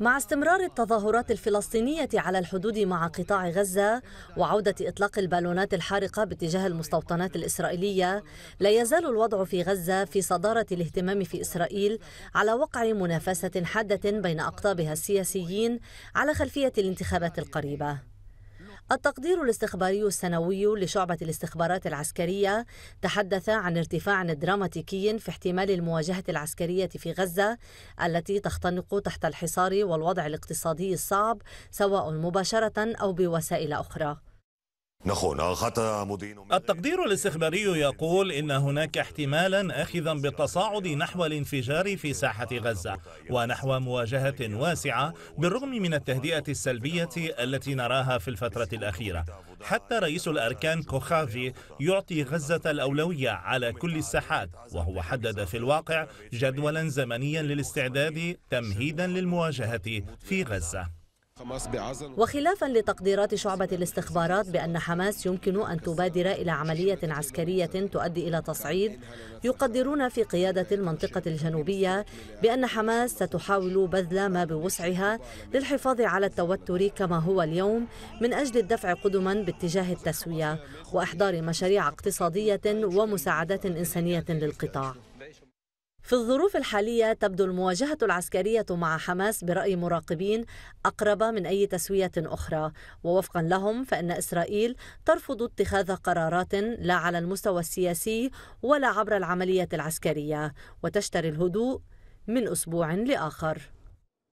مع استمرار التظاهرات الفلسطينية على الحدود مع قطاع غزة وعودة إطلاق البالونات الحارقة باتجاه المستوطنات الإسرائيلية لا يزال الوضع في غزة في صدارة الاهتمام في إسرائيل على وقع منافسة حادة بين أقطابها السياسيين على خلفية الانتخابات القريبة التقدير الاستخباري السنوي لشعبة الاستخبارات العسكرية تحدث عن ارتفاع دراماتيكي في احتمال المواجهة العسكرية في غزة التي تختنق تحت الحصار والوضع الاقتصادي الصعب سواء مباشرة أو بوسائل أخرى التقدير الاستخباري يقول إن هناك احتمالا أخذا بالتصاعد نحو الانفجار في ساحة غزة ونحو مواجهة واسعة بالرغم من التهدئة السلبية التي نراها في الفترة الأخيرة حتى رئيس الأركان كوخافي يعطي غزة الأولوية على كل الساحات وهو حدد في الواقع جدولا زمنيا للاستعداد تمهيدا للمواجهة في غزة وخلافا لتقديرات شعبة الاستخبارات بأن حماس يمكن أن تبادر إلى عملية عسكرية تؤدي إلى تصعيد يقدرون في قيادة المنطقة الجنوبية بأن حماس ستحاول بذل ما بوسعها للحفاظ على التوتر كما هو اليوم من أجل الدفع قدما باتجاه التسوية وإحضار مشاريع اقتصادية ومساعدات إنسانية للقطاع في الظروف الحالية تبدو المواجهة العسكرية مع حماس برأي مراقبين أقرب من أي تسوية أخرى ووفقا لهم فإن إسرائيل ترفض اتخاذ قرارات لا على المستوى السياسي ولا عبر العملية العسكرية وتشتري الهدوء من أسبوع لآخر